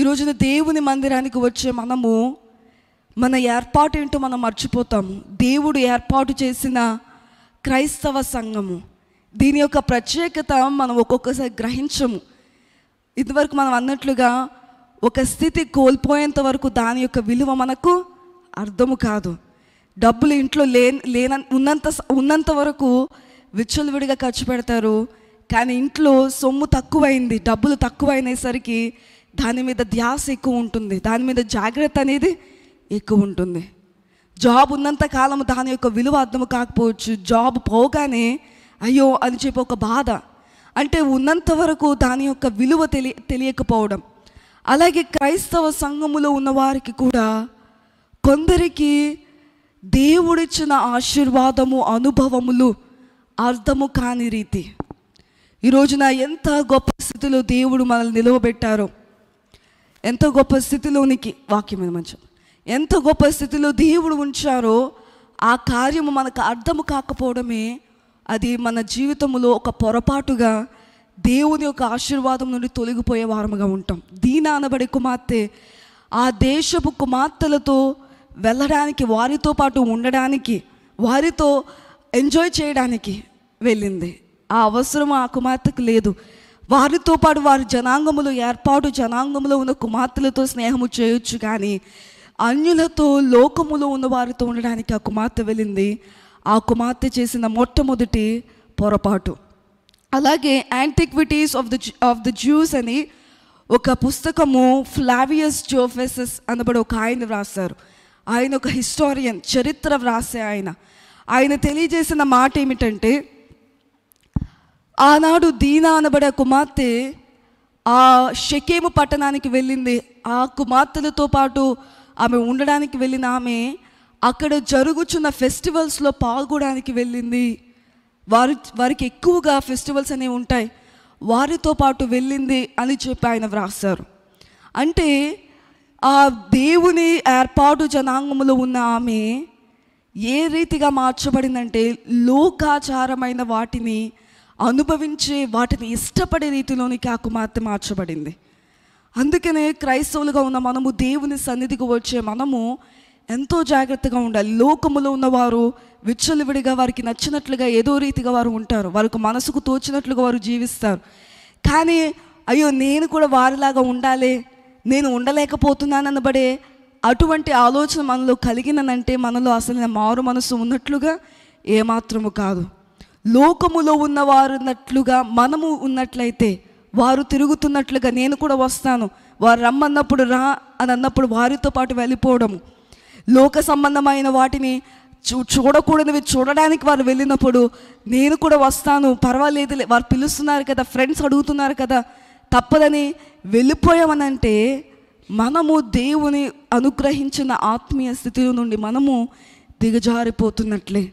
ఈ రోజున దేవుని మందిరానికి వచ్చే మనము మన ఏర్పాటు ఏంటో మనం మర్చిపోతాము దేవుడు ఏర్పాటు చేసిన క్రైస్తవ సంఘము దీని యొక్క ప్రత్యేకత మనం ఒక్కొక్కసారి గ్రహించము ఇదివరకు మనం అన్నట్లుగా ఒక స్థితి కోల్పోయేంత వరకు దాని యొక్క విలువ మనకు అర్థము కాదు డబ్బులు ఇంట్లో లేని లేన ఉన్నంత ఉన్నంత వరకు విడిగా ఖర్చు పెడతారు కానీ ఇంట్లో సొమ్ము తక్కువైంది డబ్బులు తక్కువైనసరికి దాని మీద ధ్యాస ఎక్కువ ఉంటుంది దాని మీద జాగ్రత్త అనేది ఎక్కువ ఉంటుంది జాబ్ ఉన్నంత కాలం దాని యొక్క విలువ అర్థం కాకపోవచ్చు జాబ్ పోగానే అయ్యో అని చెప్పి ఒక బాధ అంటే ఉన్నంత వరకు దాని యొక్క విలువ తెలియ తెలియకపోవడం అలాగే క్రైస్తవ సంఘములో ఉన్న వారికి కూడా కొందరికి దేవుడిచ్చిన ఆశీర్వాదము అనుభవములు అర్థము కాని రీతి ఈరోజున ఎంత గొప్ప స్థితిలో దేవుడు మనల్ని నిలవబెట్టారో ఎంత గొప్ప స్థితిలోనికి వాక్యం మీద మంచి ఎంత గొప్ప స్థితిలో దేవుడు ఉంచారో ఆ కార్యము మనకు అర్థము కాకపోవడమే అది మన జీవితంలో ఒక పొరపాటుగా దేవుని యొక్క ఆశీర్వాదం నుండి తొలగిపోయే వారముగా ఉంటాం దీనానబడి కుమార్తె ఆ దేశపు కుమార్తెలతో వెళ్ళడానికి వారితో పాటు ఉండడానికి వారితో ఎంజాయ్ చేయడానికి వెళ్ళింది ఆ అవసరం ఆ కుమార్తెకు లేదు వారితో పాటు వారి జనాంగములు ఏర్పాటు జనాంగములో ఉన్న కుమార్తెలతో స్నేహము చేయొచ్చు కానీ అన్యులతో లోకములో ఉన్న వారితో ఉండడానికి ఆ కుమార్తె వెళ్ళింది ఆ కుమార్తె చేసిన మొట్టమొదటి పొరపాటు అలాగే antiquities of the of the Jews అని ఒక పుస్తకము ఫ్లావియస్ జోఫెసస్ అనబడి ఒక ఆయన వ్రాస్తారు ఆయన ఒక హిస్టారియన్ చరిత్ర వ్రాసే ఆయన ఆయన తెలియజేసిన మాట ఏమిటంటే ఆనాడు దీనా అనబడే కుమార్తె ఆ షకేము పట్టణానికి వెళ్ళింది ఆ కుమార్తెలతో పాటు ఆమె ఉండడానికి వెళ్ళిన ఆమె అక్కడ జరుగుచున్న ఫెస్టివల్స్లో పాల్గొడానికి వెళ్ళింది వారు వారికి ఎక్కువగా ఫెస్టివల్స్ అనేవి ఉంటాయి వారితో పాటు వెళ్ళింది అని చెప్పి ఆయన వ్రాస్తారు అంటే ఆ దేవుని ఏర్పాటు జనాంగములో ఉన్న ఆమె ఏ రీతిగా మార్చబడిందంటే లోకాచారమైన వాటిని అనుభవించే వాటిని ఇష్టపడే రీతిలోనికి ఆ కుమార్తె మార్చబడింది అందుకనే క్రైస్తవులుగా ఉన్న మనము దేవుని సన్నిధికి వచ్చే మనము ఎంతో జాగ్రత్తగా ఉండాలి లోకములో ఉన్నవారు విచ్చలివిడిగా వారికి నచ్చినట్లుగా ఏదో రీతిగా వారు ఉంటారు వారికి మనసుకు తోచినట్లుగా వారు జీవిస్తారు కానీ అయ్యో నేను కూడా వారిలాగా ఉండాలి నేను ఉండలేకపోతున్నాననబడే అటువంటి ఆలోచన మనలో కలిగిననంటే మనలో అసలు మారు మనసు ఉన్నట్లుగా ఏమాత్రము కాదు లోకములో ఉన్నవారున్నట్లుగా మనము ఉన్నట్లయితే వారు తిరుగుతున్నట్లుగా నేను కూడా వస్తాను వారు రమ్మన్నప్పుడు రా అని అన్నప్పుడు వారితో పాటు వెళ్ళిపోవడం లోక సంబంధమైన వాటిని చూ చూడకూడనివి చూడడానికి వారు వెళ్ళినప్పుడు నేను కూడా వస్తాను పర్వాలేదు వారు పిలుస్తున్నారు కదా ఫ్రెండ్స్ అడుగుతున్నారు కదా తప్పదని వెళ్ళిపోయామనంటే మనము దేవుని అనుగ్రహించిన ఆత్మీయ స్థితిలో నుండి మనము దిగజారిపోతున్నట్లే